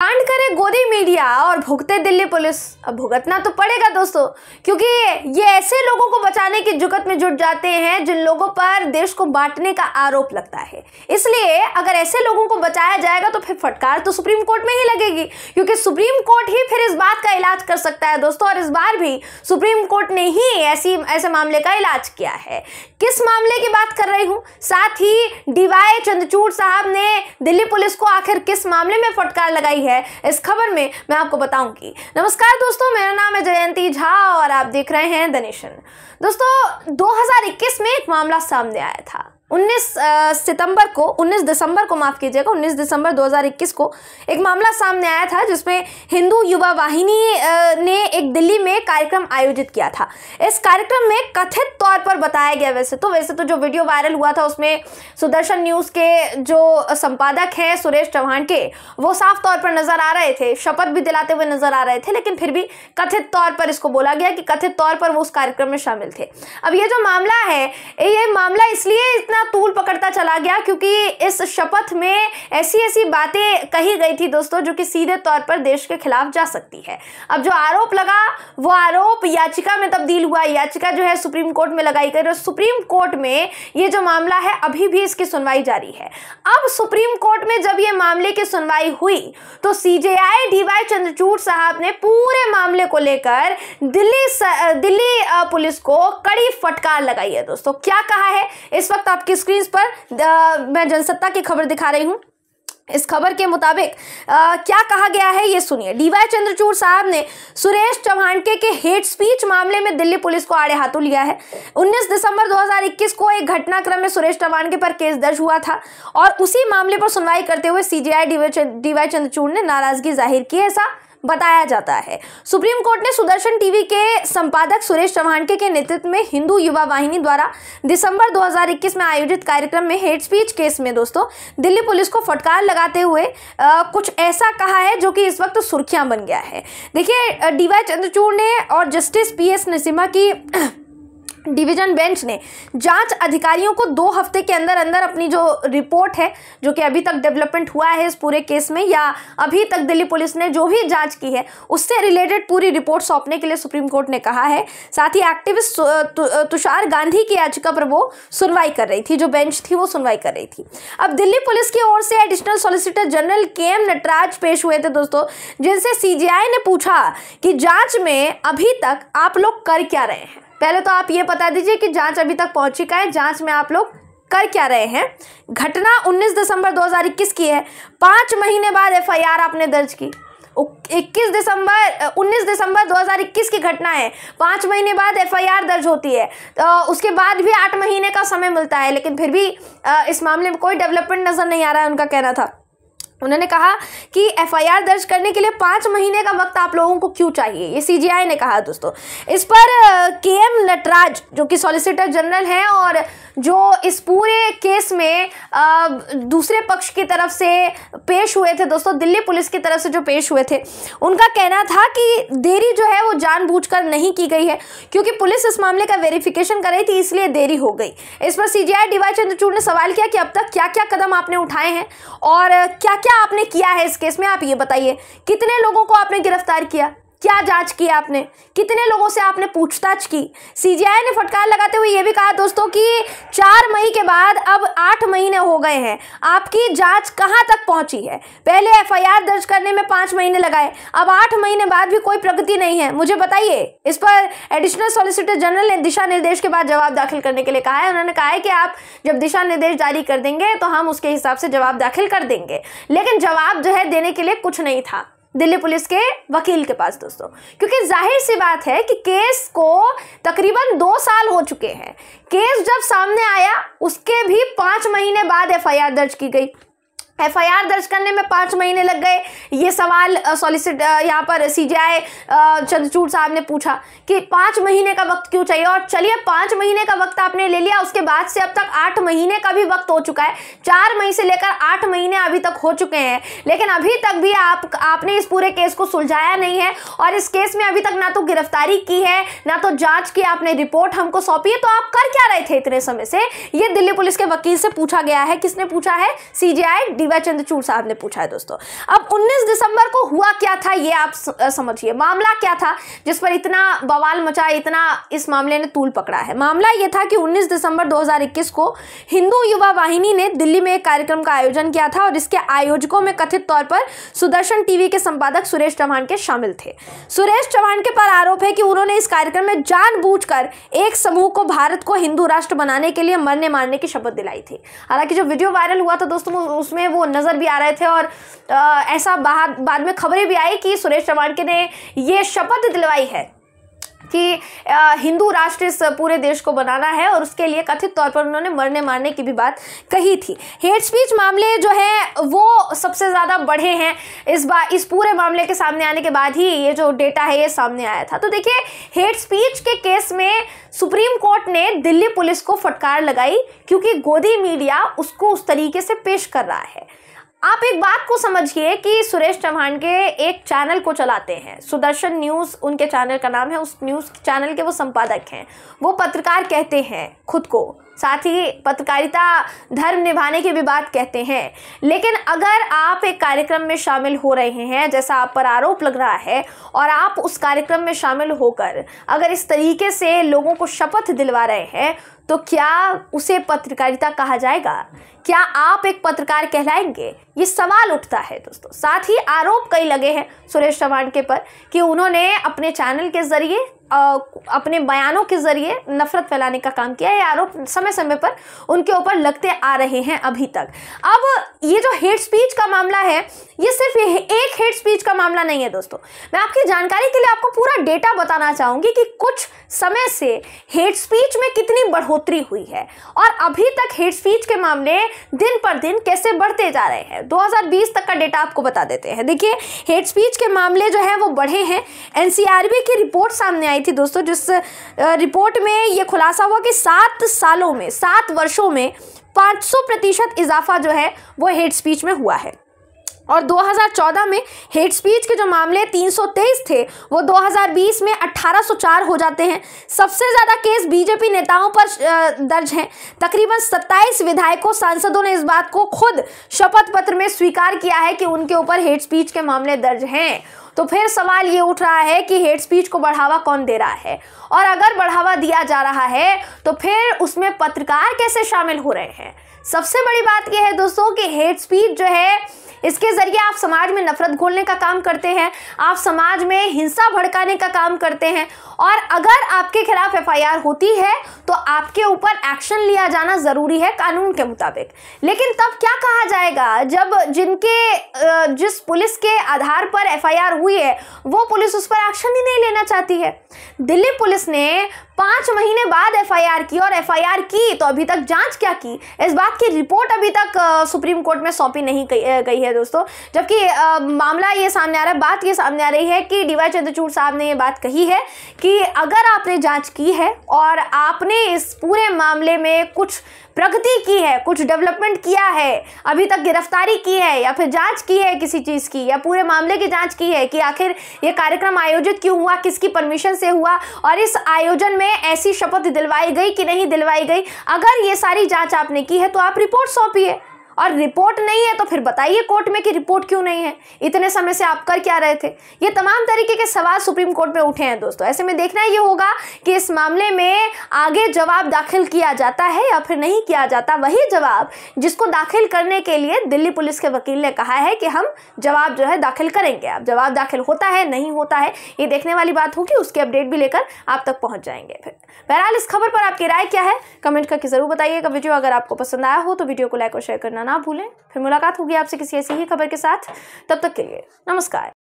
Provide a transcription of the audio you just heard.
And गोदी media और भुगते दिल्ली पुलिस अब भुगतना तो पड़ेगा दोस्तों क्योंकि ये ऐसे लोगों को बचाने की जुगत में जुट जाते हैं जिन लोगों पर देश को बांटने का आरोप लगता है इसलिए अगर ऐसे लोगों को बचाया जाएगा तो फिर फटकार तो सुप्रीम कोर्ट में ही लगेगी क्योंकि सुप्रीम कोर्ट ही फिर इस बात का इलाज कर सकता है दोस्तों और इस बार भी सुप्रीम कोर्ट ने ही ऐसी ऐसे मामले का इलाज किया है किस मामले की बात कर रही हूँ साथ ही डीवाई चंद्रचूड़ साहब ने दिल्ली पुलिस को आखिर किस मामले में फटकार लगाई है इस खबर में मैं आपको बताऊंगी नमस्कार दोस्तों मेरा नाम है जयंती झा और आप देख रहे हैं दनेशन दोस्तों 2021 में एक मामला सामने आया था 19 सितंबर को 19 दिसंबर को माफ़ कीजिएगा 19 दिसंबर 2021 को एक मामला सामने आया था जिसमें हिंदू युवा वाहिनी ने एक दिल्ली में कार्यक्रम आयोजित किया था इस कार्यक्रम में कथित तौर पर बताया गया वैसे तो वैसे तो जो वीडियो वायरल हुआ था उसमें सुदर्शन न्यूज़ के जो संपादक हैं सुरेश चौहान के वो साफ तौर पर नज़र आ रहे थे शपथ भी दिलाते हुए नज़र आ रहे थे लेकिन फिर भी कथित तौर पर इसको बोला गया कि कथित तौर पर वो उस कार्यक्रम में शामिल थे अब ये जो मामला है ये मामला इसलिए इतना अपना तूल पकड़ता चला गया क्योंकि इस शपथ में ऐसी ऐसी बातें कही गई थी दोस्तों जो कि सीधे तौर पर देश के खिलाफ जा सकती है अब जो आरोप लगा वो आरोप याचिका में तब्दील हुआ याचिका जो है सुप्रीम कोर्ट में लगाई गई और सुप्रीम कोर्ट में ये जो मामला है अभी भी इसकी सुनवाई जारी है अब सुप्रीम कोर्ट में जब ये मामले की सुनवाई हुई तो सीजेआई डीवाई चंद्रचूड़ साहब ने पूरे मामले को लेकर दिल्ली दिल्ली पुलिस को कड़ी फटकार लगाई है दोस्तों क्या कहा है इस वक्त आप आपकी स्क्रीन पर मैं जनसत्ता की खबर दिखा रही हूँ इस खबर के मुताबिक आ, क्या कहा गया है ये सुनिए डीवाई चंद्रचूर साहब ने सुरेश चौहान के के हेट स्पीच मामले में दिल्ली पुलिस को आड़े हाथों लिया है 19 दिसंबर 2021 को एक घटनाक्रम में सुरेश चौहान के पर केस दर्ज हुआ था और उसी मामले पर सुनवाई करते हुए सीजीआई डीवाई चंद्रचूर ने नाराजगी जाहिर की ऐसा बताया जाता है सुप्रीम कोर्ट ने सुदर्शन टीवी के संपादक सुरेश चौहान के नेतृत्व में हिंदू युवा वाहिनी द्वारा दिसंबर 2021 में आयोजित कार्यक्रम में हेट स्पीच केस में दोस्तों दिल्ली पुलिस को फटकार लगाते हुए आ, कुछ ऐसा कहा है जो कि इस वक्त सुर्खियां बन गया है देखिए डी चंद्रचूड़ ने और जस्टिस पी एस नरसिम्हा की डिवीजन बेंच ने जांच अधिकारियों को दो हफ्ते के अंदर अंदर अपनी जो रिपोर्ट है जो कि अभी तक डेवलपमेंट हुआ है इस पूरे केस में या अभी तक दिल्ली पुलिस ने जो भी जांच की है उससे रिलेटेड पूरी रिपोर्ट सौंपने के लिए सुप्रीम कोर्ट ने कहा है साथ ही एक्टिविस्ट तुषार गांधी की याचिका पर वो सुनवाई कर रही थी जो बेंच थी वो सुनवाई कर रही थी अब दिल्ली पुलिस की ओर से additional solicitor general K M Nataraj पेश हुए थे दोस्तों जिनसे सी ने पूछा कि जांच में अभी तक आप लोग कर क्या रहे हैं पहले तो आप ये बता दीजिए कि जांच अभी तक पहुंची का है जांच में आप लोग कर क्या रहे हैं घटना 19 दिसंबर 2021 की है पाँच महीने बाद एफआईआर आपने दर्ज की 21 दिसंबर 19 दिसंबर 2021 की घटना है पाँच महीने बाद एफआईआर दर्ज होती है तो उसके बाद भी आठ महीने का समय मिलता है लेकिन फिर भी इस मामले में कोई डेवलपमेंट नज़र नहीं आ रहा है उनका कहना था उन्होंने कहा कि एफआईआर दर्ज करने के लिए पाँच महीने का वक्त आप लोगों को क्यों चाहिए ये सीजीआई ने कहा दोस्तों इस पर के एम नटराज जो कि सॉलिसिटर जनरल हैं और जो इस पूरे केस में दूसरे पक्ष की तरफ से पेश हुए थे दोस्तों दिल्ली पुलिस की तरफ से जो पेश हुए थे उनका कहना था कि देरी जो है वो जानबूझकर नहीं की गई है क्योंकि पुलिस इस मामले का वेरिफिकेशन कर रही थी इसलिए देरी हो गई इस पर सी जी डीवाई चंद्रचूड़ ने सवाल किया कि अब तक क्या क्या कदम आपने उठाए हैं और क्या क्या आपने किया है इस केस में आप ये बताइए कितने लोगों को आपने गिरफ्तार किया क्या जांच की आपने कितने लोगों से आपने पूछताछ की सीजीआई ने फटकार लगाते हुए यह भी कहा दोस्तों कि चार मई के बाद अब आठ महीने हो गए हैं आपकी जांच कहां तक पहुंची है पहले एफआईआर दर्ज करने में पांच महीने लगाए अब आठ महीने बाद भी कोई प्रगति नहीं है मुझे बताइए इस पर एडिशनल सॉलिसिटर जनरल ने दिशा निर्देश के बाद जवाब दाखिल करने के लिए कहा है उन्होंने कहा है कि आप जब दिशा निर्देश जारी कर देंगे तो हम उसके हिसाब से जवाब दाखिल कर देंगे लेकिन जवाब जो है देने के लिए कुछ नहीं था दिल्ली पुलिस के वकील के पास दोस्तों क्योंकि जाहिर सी बात है कि केस को तकरीबन दो साल हो चुके हैं केस जब सामने आया उसके भी पाँच महीने बाद एफआईआर दर्ज की गई एफआईआर दर्ज करने में पाँच महीने लग गए ये सवाल सॉलिसिट यहाँ पर सीजीआई चंद्रचूड़ साहब ने पूछा कि पाँच महीने का वक्त क्यों चाहिए और चलिए पाँच महीने का वक्त आपने ले लिया उसके बाद से अब तक आठ महीने का भी वक्त हो चुका है चार मई से लेकर आठ महीने अभी तक हो चुके हैं लेकिन अभी तक भी आप आपने इस पूरे केस को सुलझाया नहीं है और इस केस में अभी तक ना तो गिरफ्तारी की है ना तो जाँच की आपने रिपोर्ट हमको सौंपी है तो आप कर क्या रहे थे इतने समय से ये दिल्ली पुलिस के वकील से पूछा गया है किसने पूछा है सी जी शिवा चंद्रचूड़ साहब ने पूछा है दोस्तों अब 19 दिसंबर को हुआ क्या था ये आप समझिए मामला क्या था जिस पर इतना बवाल मचा इतना इस मामले ने तूल पकड़ा है मामला ये था कि 19 दिसंबर 2021 को हिंदू युवा वाहिनी ने दिल्ली में एक कार्यक्रम का आयोजन किया था और इसके आयोजकों में कथित तौर पर सुदर्शन टीवी के संपादक सुरेश चौहान के शामिल थे सुरेश चौहान के पर आरोप है कि उन्होंने इस कार्यक्रम में जान एक समूह को भारत को हिंदू राष्ट्र बनाने के लिए मरने मारने की शपथ दिलाई थी हालांकि जो वीडियो वायरल हुआ था दोस्तों उसमें वो वो नज़र भी आ रहे थे और ऐसा बाद, में खबरें भी आई कि सुरेश चवाणके ने ये शपथ दिलवाई है कि हिंदू राष्ट्र इस पूरे देश को बनाना है और उसके लिए कथित तौर पर उन्होंने मरने मारने की भी बात कही थी हेट स्पीच मामले जो है वो सबसे ज़्यादा बढ़े हैं इस बार इस पूरे मामले के सामने आने के बाद ही ये जो डेटा है ये सामने आया था तो देखिए हेट स्पीच के केस में सुप्रीम कोर्ट ने दिल्ली पुलिस को फटकार लगाई क्योंकि गोदी मीडिया उसको उस तरीके से पेश कर रहा है आप एक बात को समझिए कि सुरेश चौहान के एक चैनल को चलाते हैं सुदर्शन न्यूज़ उनके चैनल का नाम है उस न्यूज़ चैनल के वो संपादक हैं वो पत्रकार कहते हैं खुद को साथ ही पत्रकारिता धर्म निभाने की भी बात कहते हैं लेकिन अगर आप एक कार्यक्रम में शामिल हो रहे हैं जैसा आप पर आरोप लग रहा है और आप उस कार्यक्रम में शामिल होकर अगर इस तरीके से लोगों को शपथ दिलवा रहे हैं तो क्या उसे पत्रकारिता कहा जाएगा क्या आप एक पत्रकार कहलाएंगे ये सवाल उठता है दोस्तों साथ ही आरोप कई लगे हैं सुरेश चौहान के पर कि उन्होंने अपने चैनल के जरिए अपने बयानों के जरिए नफरत फैलाने का काम किया ये आरोप समय समय पर उनके ऊपर लगते आ रहे हैं अभी तक अब ये जो हेट स्पीच का मामला है ये सिर्फ एक हेट स्पीच का मामला नहीं है दोस्तों मैं आपकी जानकारी के लिए आपको पूरा डेटा बताना चाहूँगी कि कुछ समय से हेट स्पीच में कितनी बढ़ोतरी बढ़ोतरी हुई है और अभी तक हेट स्पीच के मामले दिन पर दिन कैसे बढ़ते जा रहे हैं 2020 तक का डेटा आपको बता देते हैं देखिए हेट स्पीच के मामले जो है वो बढ़े हैं एन की रिपोर्ट सामने आई थी दोस्तों जिस रिपोर्ट में ये खुलासा हुआ कि सात सालों में सात वर्षों में 500 प्रतिशत इजाफा जो है वो हेट स्पीच में हुआ है और 2014 में हेट स्पीच के जो मामले 323 थे वो 2020 में 1804 हो जाते हैं सबसे ज़्यादा केस बीजेपी नेताओं पर दर्ज हैं तकरीबन 27 विधायकों सांसदों ने इस बात को खुद शपथ पत्र में स्वीकार किया है कि उनके ऊपर हेट स्पीच के मामले दर्ज हैं तो फिर सवाल ये उठ रहा है कि हेट स्पीच को बढ़ावा कौन दे रहा है और अगर बढ़ावा दिया जा रहा है तो फिर उसमें पत्रकार कैसे शामिल हो रहे हैं सबसे बड़ी बात यह है दोस्तों कि हेट स्पीच जो है इसके जरिए आप समाज में नफरत घोलने का काम करते हैं आप समाज में हिंसा भड़काने का काम करते हैं और अगर आपके खिलाफ एफआईआर होती है तो आपके ऊपर एक्शन लिया जाना ज़रूरी है कानून के मुताबिक लेकिन तब क्या कहा जाएगा जब जिनके जिस पुलिस के आधार पर एफआईआर हुई हुई है वो पुलिस उस पर एक्शन ही नहीं लेना चाहती है दिल्ली पुलिस ने पांच महीने बाद एफआईआर की और एफआईआर की तो अभी तक जांच क्या की इस बात की रिपोर्ट अभी तक सुप्रीम कोर्ट में सौंपी नहीं गई है दोस्तों जबकि मामला ये सामने आ रहा है बात ये सामने आ रही है कि डीवाई चंद्रचूड़ साहब ने ये बात कही है कि अगर आपने जांच की है और आपने इस पूरे मामले में कुछ प्रगति की है कुछ डेवलपमेंट किया है अभी तक गिरफ्तारी की है या फिर जांच की है किसी चीज़ की या पूरे मामले की जांच की है कि आखिर ये कार्यक्रम आयोजित क्यों हुआ किसकी परमिशन से हुआ और इस आयोजन में में ऐसी शपथ दिलवाई गई कि नहीं दिलवाई गई अगर ये सारी जांच आपने की है तो आप रिपोर्ट सौंपिए और रिपोर्ट नहीं है तो फिर बताइए कोर्ट में कि रिपोर्ट क्यों नहीं है इतने समय से आप कर क्या रहे थे ये तमाम तरीके के सवाल सुप्रीम कोर्ट में उठे हैं दोस्तों ऐसे में देखना ये होगा कि इस मामले में आगे जवाब दाखिल किया जाता है या फिर नहीं किया जाता वही जवाब जिसको दाखिल करने के लिए दिल्ली पुलिस के वकील ने कहा है कि हम जवाब जो है दाखिल करेंगे अब जवाब दाखिल होता है नहीं होता है ये देखने वाली बात होगी उसके अपडेट भी लेकर आप तक पहुंच जाएंगे फिर बहरहाल इस खबर पर आपकी राय क्या है कमेंट करके ज़रूर बताइएगा वीडियो अगर आपको पसंद आया हो तो वीडियो को लाइक और शेयर करना ना भूलें फिर मुलाकात होगी आपसे किसी ऐसी ही खबर के साथ तब तक के लिए नमस्कार